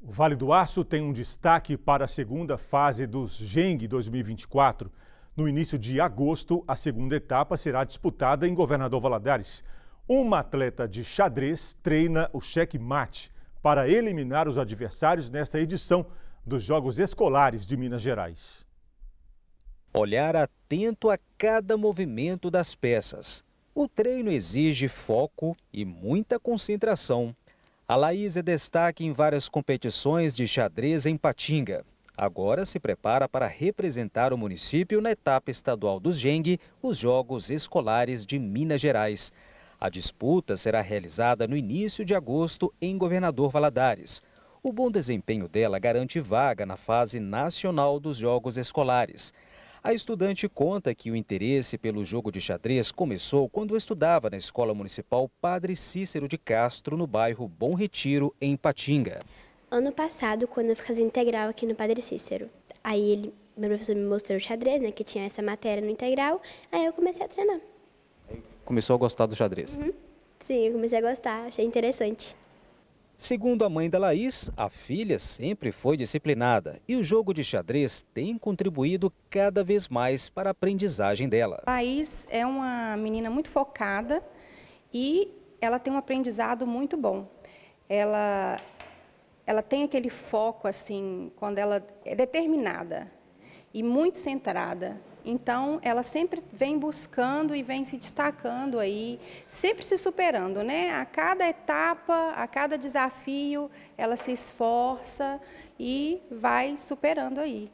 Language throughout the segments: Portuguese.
O Vale do Aço tem um destaque para a segunda fase dos GENG 2024. No início de agosto, a segunda etapa será disputada em Governador Valadares. Uma atleta de xadrez treina o xeque-mate para eliminar os adversários nesta edição dos Jogos Escolares de Minas Gerais. Olhar atento a cada movimento das peças. O treino exige foco e muita concentração a Laís é destaque em várias competições de xadrez em Patinga. Agora se prepara para representar o município na etapa estadual do GENG, os Jogos Escolares de Minas Gerais. A disputa será realizada no início de agosto em Governador Valadares. O bom desempenho dela garante vaga na fase nacional dos Jogos Escolares. A estudante conta que o interesse pelo jogo de xadrez começou quando estudava na Escola Municipal Padre Cícero de Castro, no bairro Bom Retiro, em Patinga. Ano passado, quando eu fazia integral aqui no Padre Cícero, aí ele, meu professor me mostrou o xadrez, né, que tinha essa matéria no integral, aí eu comecei a treinar. Começou a gostar do xadrez? Uhum. Sim, eu comecei a gostar, achei interessante. Segundo a mãe da Laís, a filha sempre foi disciplinada e o jogo de xadrez tem contribuído cada vez mais para a aprendizagem dela. A Laís é uma menina muito focada e ela tem um aprendizado muito bom. Ela, ela tem aquele foco, assim, quando ela é determinada e muito centrada. Então, ela sempre vem buscando e vem se destacando aí, sempre se superando, né? A cada etapa, a cada desafio, ela se esforça e vai superando aí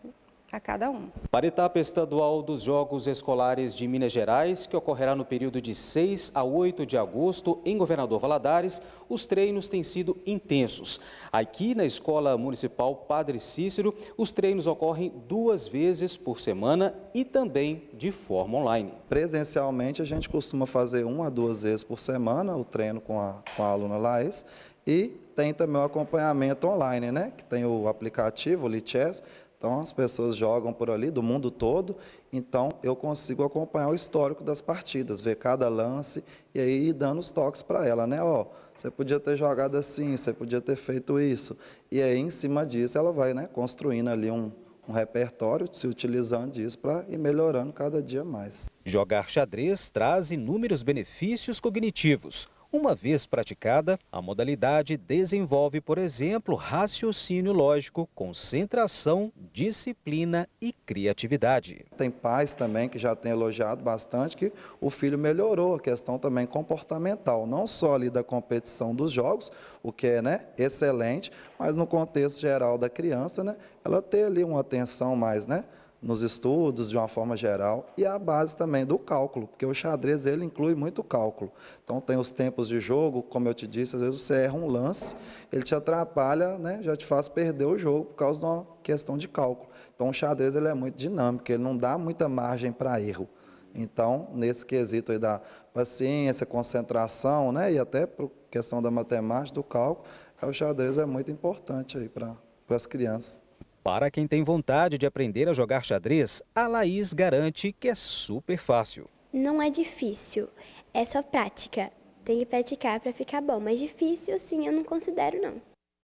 a cada um. Para a etapa estadual dos Jogos Escolares de Minas Gerais, que ocorrerá no período de 6 a 8 de agosto em Governador Valadares, os treinos têm sido intensos. Aqui na Escola Municipal Padre Cícero, os treinos ocorrem duas vezes por semana e também de forma online. Presencialmente, a gente costuma fazer uma a duas vezes por semana o treino com a, com a aluna Laís e tem também o acompanhamento online, né? Que tem o aplicativo, o Lichess, então, as pessoas jogam por ali, do mundo todo, então eu consigo acompanhar o histórico das partidas, ver cada lance e aí dando os toques para ela, né? Ó, você podia ter jogado assim, você podia ter feito isso. E aí, em cima disso, ela vai né, construindo ali um, um repertório, se utilizando disso para ir melhorando cada dia mais. Jogar xadrez traz inúmeros benefícios cognitivos, uma vez praticada, a modalidade desenvolve, por exemplo, raciocínio lógico, concentração, disciplina e criatividade. Tem pais também que já têm elogiado bastante que o filho melhorou a questão também comportamental, não só ali da competição dos jogos, o que é né, excelente, mas no contexto geral da criança, né, ela ter ali uma atenção mais, né? nos estudos de uma forma geral e a base também do cálculo, porque o xadrez ele inclui muito cálculo. Então tem os tempos de jogo, como eu te disse, às vezes você erra um lance, ele te atrapalha, né, já te faz perder o jogo por causa de uma questão de cálculo. Então o xadrez ele é muito dinâmico, ele não dá muita margem para erro. Então, nesse quesito aí da paciência, concentração, né, e até por questão da matemática, do cálculo, é o xadrez é muito importante aí para as crianças. Para quem tem vontade de aprender a jogar xadrez, a Laís garante que é super fácil. Não é difícil, é só prática. Tem que praticar para ficar bom, mas difícil sim eu não considero não.